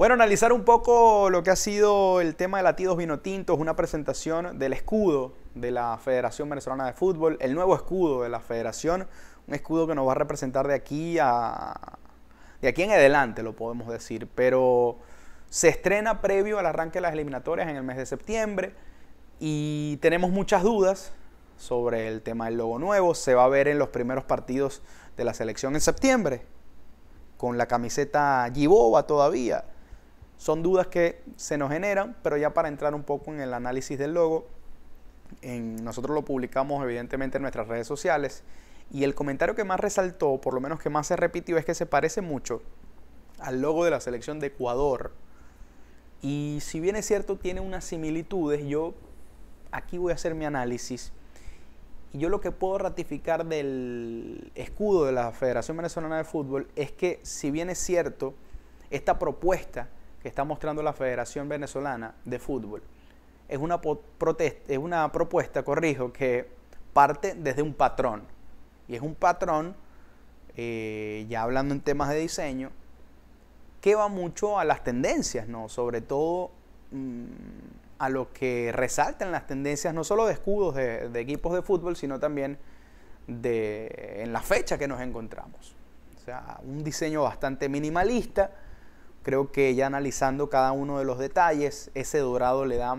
Bueno, analizar un poco lo que ha sido el tema de latidos vinotintos, una presentación del escudo de la Federación Venezolana de Fútbol, el nuevo escudo de la Federación, un escudo que nos va a representar de aquí a de aquí en adelante, lo podemos decir, pero se estrena previo al arranque de las eliminatorias en el mes de septiembre y tenemos muchas dudas sobre el tema del logo nuevo, se va a ver en los primeros partidos de la selección en septiembre con la camiseta Giboba todavía son dudas que se nos generan, pero ya para entrar un poco en el análisis del logo, en, nosotros lo publicamos evidentemente en nuestras redes sociales y el comentario que más resaltó, por lo menos que más se repitió, es que se parece mucho al logo de la selección de Ecuador. Y si bien es cierto, tiene unas similitudes, yo aquí voy a hacer mi análisis. Y yo lo que puedo ratificar del escudo de la Federación Venezolana de Fútbol es que, si bien es cierto, esta propuesta que está mostrando la Federación Venezolana de Fútbol es una, es una propuesta, corrijo, que parte desde un patrón. Y es un patrón, eh, ya hablando en temas de diseño, que va mucho a las tendencias, ¿no? Sobre todo mm, a lo que resaltan las tendencias, no solo de escudos de, equipos de fútbol, sino también de, en la fecha que nos encontramos. O sea, un diseño bastante minimalista, Creo que ya analizando cada uno de los detalles, ese dorado le da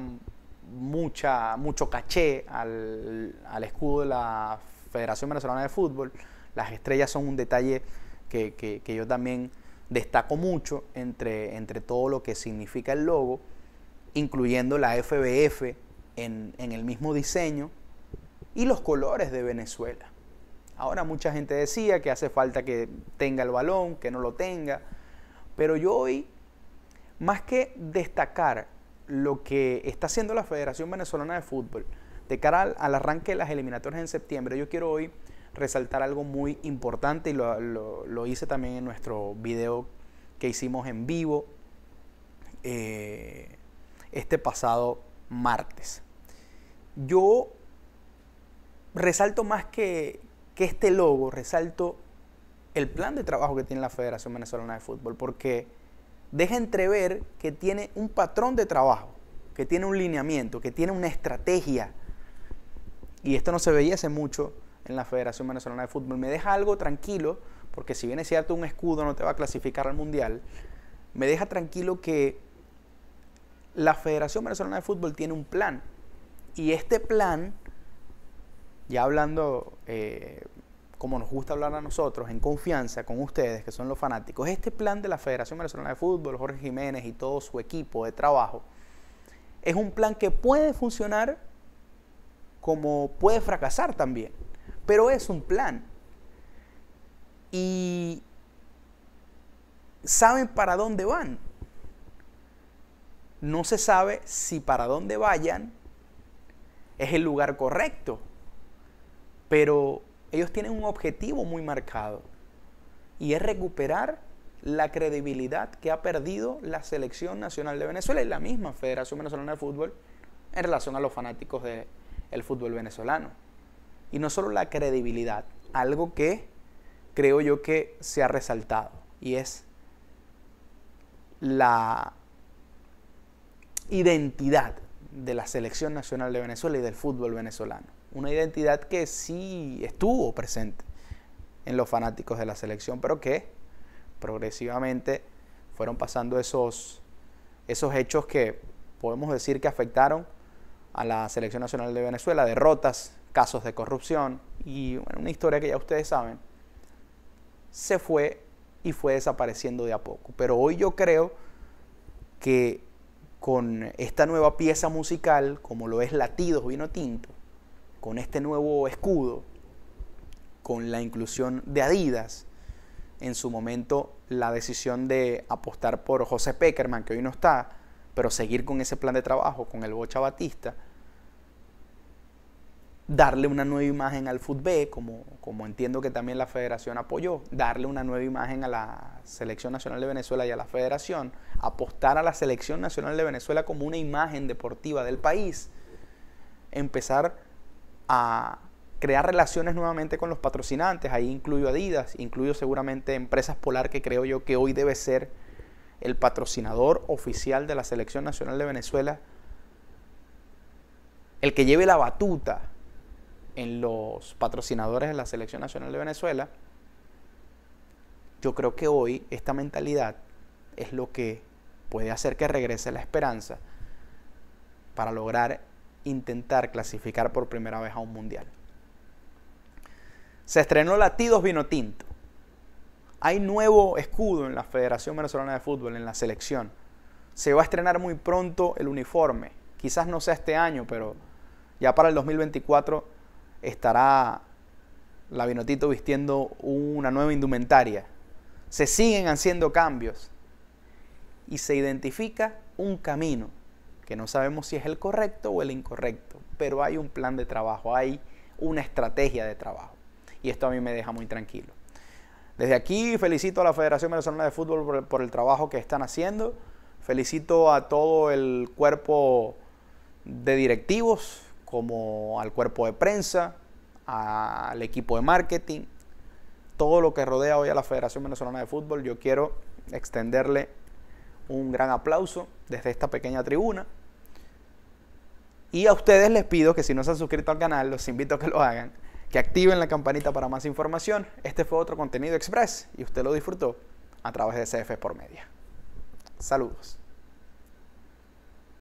mucha, mucho caché al, escudo de la Federación Venezolana de Fútbol. Las estrellas son un detalle que, yo también destaco mucho entre, todo lo que significa el logo, incluyendo la FBF en el mismo diseño y los colores de Venezuela. Ahora mucha gente decía que hace falta que tenga el balón, que no lo tenga. Pero yo hoy, más que destacar lo que está haciendo la Federación Venezolana de Fútbol de cara al, arranque de las eliminatorias en septiembre, yo quiero hoy resaltar algo muy importante y lo, hice también en nuestro video que hicimos en vivo eh, este pasado martes. Yo resalto más que, que este logo, resalto el plan de trabajo que tiene la Federación Venezolana de Fútbol, porque deja entrever que tiene un patrón de trabajo, que tiene un lineamiento, que tiene una estrategia. Y esto no se veía hace mucho en la Federación Venezolana de Fútbol. Me deja algo tranquilo, porque si bien es cierto un escudo no te va a clasificar al Mundial, me deja tranquilo que la Federación Venezolana de Fútbol tiene un plan. Y este plan, ya hablando eh, como nos gusta hablar a nosotros, en confianza con ustedes, que son los fanáticos, este plan de la Federación Venezolana de Fútbol, Jorge Jiménez y todo su equipo de trabajo, es un plan que puede funcionar como puede fracasar también, pero es un plan. Y saben para dónde van. No se sabe si para dónde vayan es el lugar correcto, pero ellos tienen un objetivo muy marcado y es recuperar la credibilidad que ha perdido la selección nacional de Venezuela y la misma Federación Venezolana de Fútbol en relación a los fanáticos del fútbol venezolano. Y no solo la credibilidad, algo que creo yo que se ha resaltado y es la identidad de la selección nacional de Venezuela y del fútbol venezolano una identidad que sí estuvo presente en los fanáticos de la selección, pero que progresivamente fueron pasando esos, esos hechos que podemos decir que afectaron a la selección nacional de Venezuela, derrotas, casos de corrupción y una historia que ya ustedes saben, se fue y fue desapareciendo de a poco. Pero hoy yo creo que con esta nueva pieza musical, como lo es Latidos Vino Tinto, con este nuevo escudo, con la inclusión de Adidas, en su momento la decisión de apostar por José Peckerman, que hoy no está, pero seguir con ese plan de trabajo, con el Bocha Batista, darle una nueva imagen al fútbol, como, como entiendo que también la federación apoyó, darle una nueva imagen a la Selección Nacional de Venezuela y a la federación, apostar a la Selección Nacional de Venezuela como una imagen deportiva del país, empezar a crear relaciones nuevamente con los patrocinantes. Ahí incluyo Adidas, incluyo seguramente Empresas Polar, que creo yo que hoy debe ser el patrocinador oficial de la Selección Nacional de Venezuela, el que lleve la batuta en los patrocinadores de la Selección Nacional de Venezuela, yo creo que hoy esta mentalidad es lo que puede hacer que regrese la esperanza para lograr intentar clasificar por primera vez a un mundial. Se estrenó Latidos vinotinto. Hay nuevo escudo en la Federación Venezolana de Fútbol, en la selección. Se va a estrenar muy pronto el uniforme. Quizás no sea este año, pero ya para el 2024 estará la Vinotito vistiendo una nueva indumentaria. Se siguen haciendo cambios y se identifica un camino que no sabemos si es el correcto o el incorrecto, pero hay un plan de trabajo, hay una estrategia de trabajo. Y esto a mí me deja muy tranquilo. Desde aquí felicito a la Federación Venezolana de Fútbol por, el trabajo que están haciendo. Felicito a todo el cuerpo de directivos, como al cuerpo de prensa, al equipo de marketing, todo lo que rodea hoy a la Federación Venezolana de Fútbol. Yo quiero extenderle un gran aplauso desde esta pequeña tribuna y a ustedes les pido que si no se han suscrito al canal, los invito a que lo hagan, que activen la campanita para más información. Este fue otro contenido express y usted lo disfrutó a través de CF por Media. Saludos.